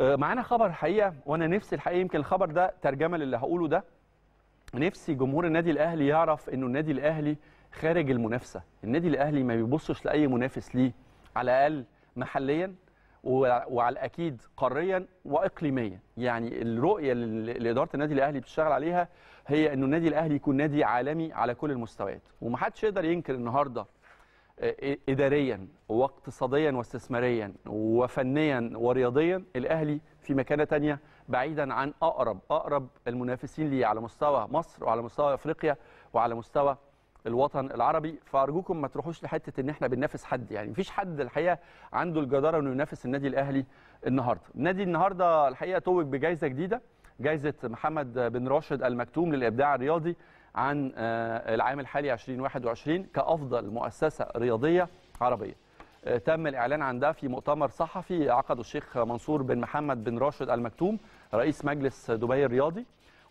آه، معانا خبر حقيقه وانا نفسي الحقيقه يمكن الخبر ده ترجمه للي هقوله ده نفسي جمهور النادي الاهلي يعرف انه النادي الاهلي خارج المنافسه النادي الاهلي ما بيبصش لاي منافس ليه على الاقل محليا وعلى الاكيد قاريا واقليميا يعني الرؤيه اللي اداره النادي الاهلي بتشتغل عليها هي انه النادي الاهلي يكون نادي عالمي على كل المستويات ومحدش يقدر ينكر النهارده اداريا واقتصاديا واستثماريا وفنيا ورياضيا الاهلي في مكانه ثانيه بعيدا عن اقرب اقرب المنافسين ليه على مستوى مصر وعلى مستوى افريقيا وعلى مستوى الوطن العربي فارجوكم ما تروحوش لحته ان احنا بننافس حد يعني مفيش حد الحقيقه عنده الجداره انه ينافس النادي الاهلي النهارده النادي النهارده الحقيقه توج بجائزه جديده جائزه محمد بن راشد المكتوم للابداع الرياضي عن آه، العام الحالي 2021 كأفضل مؤسسة رياضية عربية آه، تم الإعلان عن ده في مؤتمر صحفي عقده الشيخ منصور بن محمد بن راشد المكتوم رئيس مجلس دبي الرياضي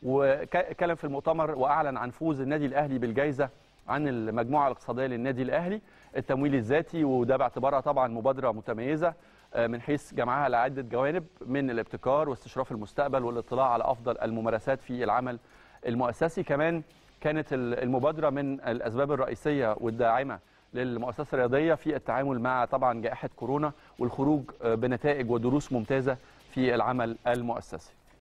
وكلم في المؤتمر وأعلن عن فوز النادي الأهلي بالجائزة عن المجموعة الاقتصادية للنادي الأهلي التمويل الذاتي وده باعتبارها طبعا مبادرة متميزة آه، من حيث جمعها لعدة جوانب من الابتكار واستشراف المستقبل والاطلاع على أفضل الممارسات في العمل المؤسسي كمان كانت المبادره من الاسباب الرئيسيه والداعمه للمؤسسه الرياضيه في التعامل مع طبعا جائحه كورونا والخروج بنتائج ودروس ممتازه في العمل المؤسسي